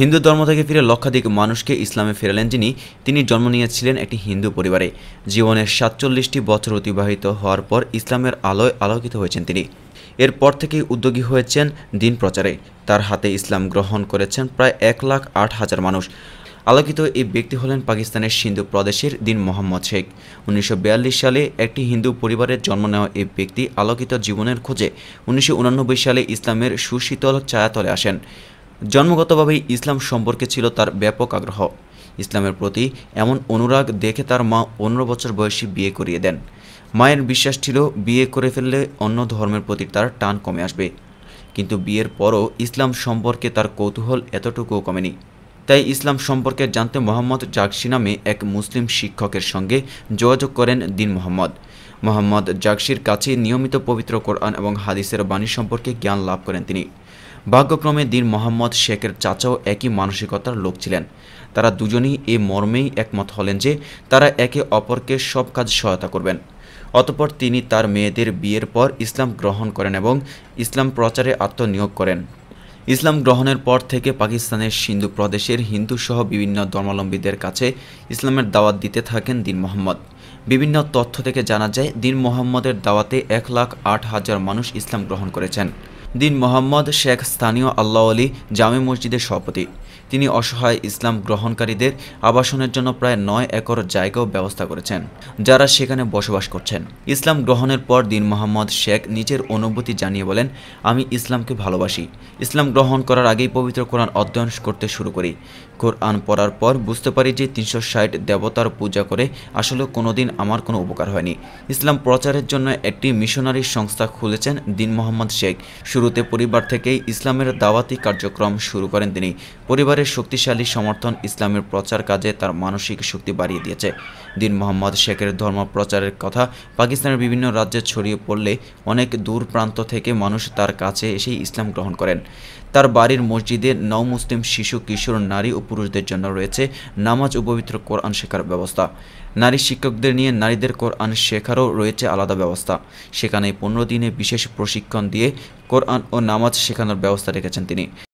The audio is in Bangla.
হিন্দু ধর্ম থেকে ফিরে লক্ষাধিক মানুষকে ইসলামে ফেরালেন যিনি তিনি জন্ম নিয়েছিলেন একটি হিন্দু পরিবারে জীবনের সাতচল্লিশটি বছর অতিবাহিত হওয়ার পর ইসলামের আলোয় আলোকিত হয়েছেন তিনি এরপর থেকেই উদ্যোগী হয়েছেন দিন প্রচারে তার হাতে ইসলাম গ্রহণ করেছেন প্রায় এক লাখ আট হাজার মানুষ আলোকিত এই ব্যক্তি হলেন পাকিস্তানের সিন্ধু প্রদেশের দিন মোহাম্মদ শেখ উনিশশো সালে একটি হিন্দু পরিবারের জন্ম নেওয়া এই ব্যক্তি আলোকিত জীবনের খোঁজে উনিশশো সালে ইসলামের সুশীতল ছায়াতলে আসেন জন্মগতভাবেই ইসলাম সম্পর্কে ছিল তার ব্যাপক আগ্রহ ইসলামের প্রতি এমন অনুরাগ দেখে তার মা পনেরো বছর বয়সী বিয়ে করিয়ে দেন মায়ের বিশ্বাস ছিল বিয়ে করে ফেললে অন্য ধর্মের প্রতি তার টান কমে আসবে কিন্তু বিয়ের পরও ইসলাম সম্পর্কে তার কৌতূহল এতটুকুও কমেনি তাই ইসলাম সম্পর্কে জানতে মোহাম্মদ জাকসি নামে এক মুসলিম শিক্ষকের সঙ্গে যোগাযোগ করেন দিন মোহাম্মদ মোহাম্মদ জাকসির কাছে নিয়মিত পবিত্র কোরআন এবং হাদিসের বাণী সম্পর্কে জ্ঞান লাভ করেন তিনি ভাগ্যক্রমে দিন মোহাম্মদ শেখের চাচাও একই মানসিকতার লোক ছিলেন তারা দুজনেই এ মর্মেই একমত হলেন যে তারা একে অপরকে সব কাজ সহায়তা করবেন অতপর তিনি তার মেয়েদের বিয়ের পর ইসলাম গ্রহণ করেন এবং ইসলাম প্রচারে আত্মনিয়োগ করেন ইসলাম গ্রহণের পর থেকে পাকিস্তানের সিন্ধু প্রদেশের হিন্দুসহ বিভিন্ন ধর্মাবলম্বীদের কাছে ইসলামের দাওয়াত দিতে থাকেন দিন মোহাম্মদ বিভিন্ন তথ্য থেকে জানা যায় দিন মোহাম্মদের দাওয়াতে এক লাখ আট হাজার মানুষ ইসলাম গ্রহণ করেছেন দিন মোহাম্মদ শেখ স্থানীয় আল্লাহ আলী জামে মসজিদের সভাপতি তিনি অসহায় ইসলাম গ্রহণকারীদের আবাসনের জন্য প্রায় নয় একর জায়গাও ব্যবস্থা করেছেন যারা সেখানে বসবাস করছেন ইসলাম গ্রহণের পর দিন মোহাম্মদ শেখ নিজের অনুভূতি জানিয়ে বলেন আমি ইসলামকে ভালোবাসি ইসলাম গ্রহণ করার আগেই পবিত্র কোরআন অধ্যয়ন করতে শুরু করি কোরআন পড়ার পর বুঝতে পারি যে তিনশো ষাট দেবতার পূজা করে আসলে কোনোদিন আমার কোনো উপকার হয়নি ইসলাম প্রচারের জন্য একটি মিশনারি সংস্থা খুলেছেন দিন মোহাম্মদ শেখ শুরু শুরুতে পরিবার থেকেই ইসলামের দাওয়াতি কার্যক্রম শুরু করেন তিনি পরিবারের শক্তিশালী সমর্থন ইসলামের প্রচার কাজে তার মানসিক শক্তি বাড়িয়ে দিয়েছে দিন মোহাম্মদ শেখের ধর্ম প্রচারের কথা পাকিস্তানের বিভিন্ন রাজ্যে ছড়িয়ে পড়লে অনেক দূর প্রান্ত থেকে মানুষ তার কাছে এসে ইসলাম গ্রহণ করেন তার বাড়ির মসজিদে নও মুসলিম শিশু কিশোর নারী ও পুরুষদের জন্য রয়েছে নামাজ ও পবিত্র কোরআন শেখার ব্যবস্থা নারী শিক্ষকদের নিয়ে নারীদের কোরআন শেখারও রয়েছে আলাদা ব্যবস্থা সেখানে পনেরো দিনে বিশেষ প্রশিক্ষণ দিয়ে কোরআন ও নামাজ শেখানোর ব্যবস্থা রেখেছেন তিনি